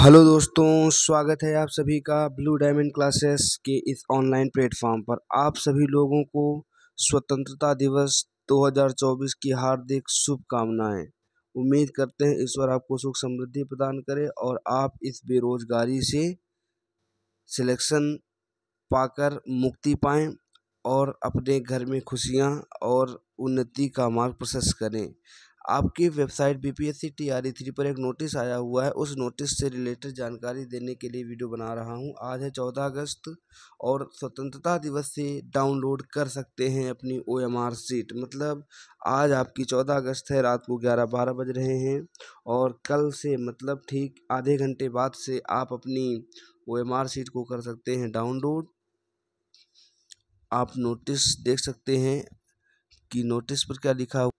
hello दोस्तों स्वागत है आप सभी का ब्लू डायमंड क्लासेस के इस ऑनलाइन प्लेटफॉर्म पर आप सभी लोगों को स्वतंत्रता दिवस 2024 की हार्दिक शुभकामनाएं उम्मीद करते हैं ईश्वर आपको सुख समृद्धि प्रदान करे और आप इस बेरोजगारी से सिलेक्शन पाकर मुक्ति पाएं और अपने घर में खुशियां और उन्नति का मार्ग प्रशस्त करें आपकी website B P S C T R E three पर एक नोटिस आया हुआ है उस नोटिस से रिलेटेड जानकारी देने के लिए वीडियो बना रहा हूँ आज है चौदह अगस्त और स्वतंत्रता दिवस से डाउनलोड कर सकते हैं अपनी ओ एम आर सीट मतलब आज आपकी चौदह अगस्त है रात को ग्यारह बारह बज रहे हैं और कल से मतलब ठीक आधे घंटे बाद से आप अपनी ओ एम आर सीट को कर सकते हैं डाउनलोड आप नोटिस देख सकते हैं कि नोटिस पर क्या लिखा हुआ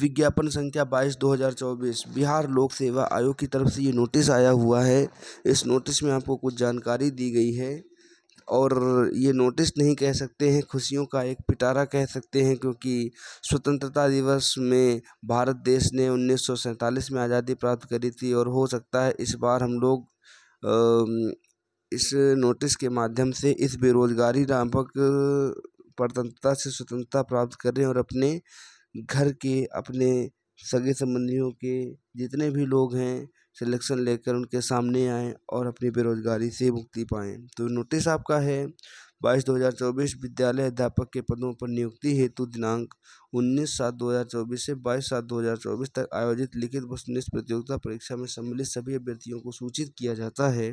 विज्ञापन संख्या बाईस दो हज़ार चौबीस बिहार लोक सेवा आयोग की तरफ से ये नोटिस आया हुआ है इस नोटिस में आपको कुछ जानकारी दी गई है और ये नोटिस नहीं कह सकते हैं खुशियों का एक पिटारा कह सकते हैं क्योंकि स्वतंत्रता दिवस में भारत देश ने उन्नीस में आज़ादी प्राप्त करी थी और हो सकता है इस बार हम लोग इस नोटिस के माध्यम से इस बेरोज़गारी नामक प्रतंत्रता से स्वतंत्रता प्राप्त करें और अपने घर के अपने सगे संबंधियों के जितने भी लोग हैं सिलेक्शन लेकर उनके सामने आएँ और अपनी बेरोजगारी से मुक्ति पाएँ तो नोटिस आपका है बाईस दो हज़ार चौबीस विद्यालय अध्यापक के पदों पर नियुक्ति हेतु दिनांक उन्नीस सात दो हज़ार चौबीस से बाईस सात दो हज़ार चौबीस तक आयोजित लिखित वस्तुनिष्ठ प्रतियोगिता परीक्षा में सम्मिलित सभी अभ्यर्थियों को सूचित किया जाता है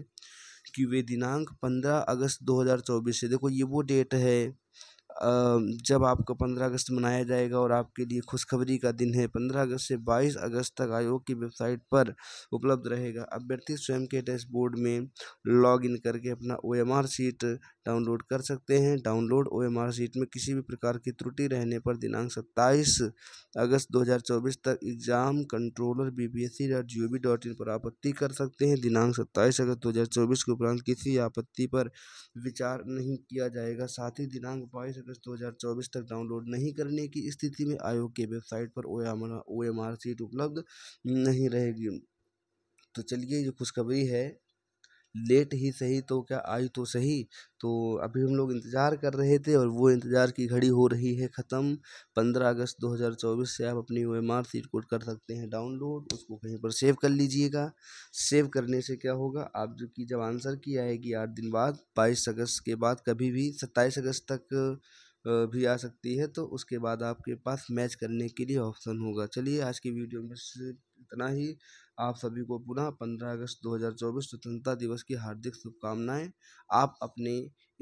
कि वे दिनांक पंद्रह अगस्त दो हज़ार चौबीस से देखो ये वो डेट है जब आपको पंद्रह अगस्त मनाया जाएगा और आपके लिए खुशखबरी का दिन है पंद्रह अगस्त से बाईस अगस्त तक आयोग की वेबसाइट पर उपलब्ध रहेगा अभ्यर्थी स्वयं के डैशबोर्ड में लॉग इन करके अपना O M R sheet download कर सकते हैं download O M R sheet में किसी भी प्रकार की त्रुटि रहने पर दिनांक सत्ताईस अगस्त दो हज़ार चौबीस तक exam controller B B S C dot G O V dot in पर आपत्ति कर सकते हैं दिनांक सत्ताईस अगस्त दो हज़ार चौबीस के उपरांत किसी आपत्ति पर विचार नहीं किया जाएगा साथ ही दिनांक बाईस अगस्त 2024 तक डाउनलोड नहीं करने की स्थिति में आयोग की वेबसाइट पर ओ एम आर सीट उपलब्ध नहीं रहेगी तो चलिए जो खुशखबरी है लेट ही सही तो क्या आई तो सही तो अभी हम लोग इंतज़ार कर रहे थे और वो इंतज़ार की घड़ी हो रही है ख़त्म पंद्रह अगस्त दो हज़ार चौबीस से आप अपनी O M R sheet code कर सकते हैं डाउनलोड उसको कहीं पर सेव कर लीजिएगा सेव करने से क्या होगा आप जो कि जब आंसर की आएगी आठ दिन बाद बाईस अगस्त के बाद कभी भी सत्ताईस अगस्त तक भी आ सकती है तो उसके बाद आपके पास मैच करने के लिए ऑप्शन होगा चलिए आज की वीडियो में इतना ही आप सभी को पुनः 15 अगस्त 2024 स्वतंत्रता दिवस की हार्दिक शुभकामनाएं आप अपने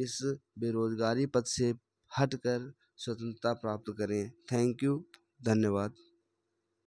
इस बेरोजगारी पद से हटकर स्वतंत्रता प्राप्त करें थैंक यू धन्यवाद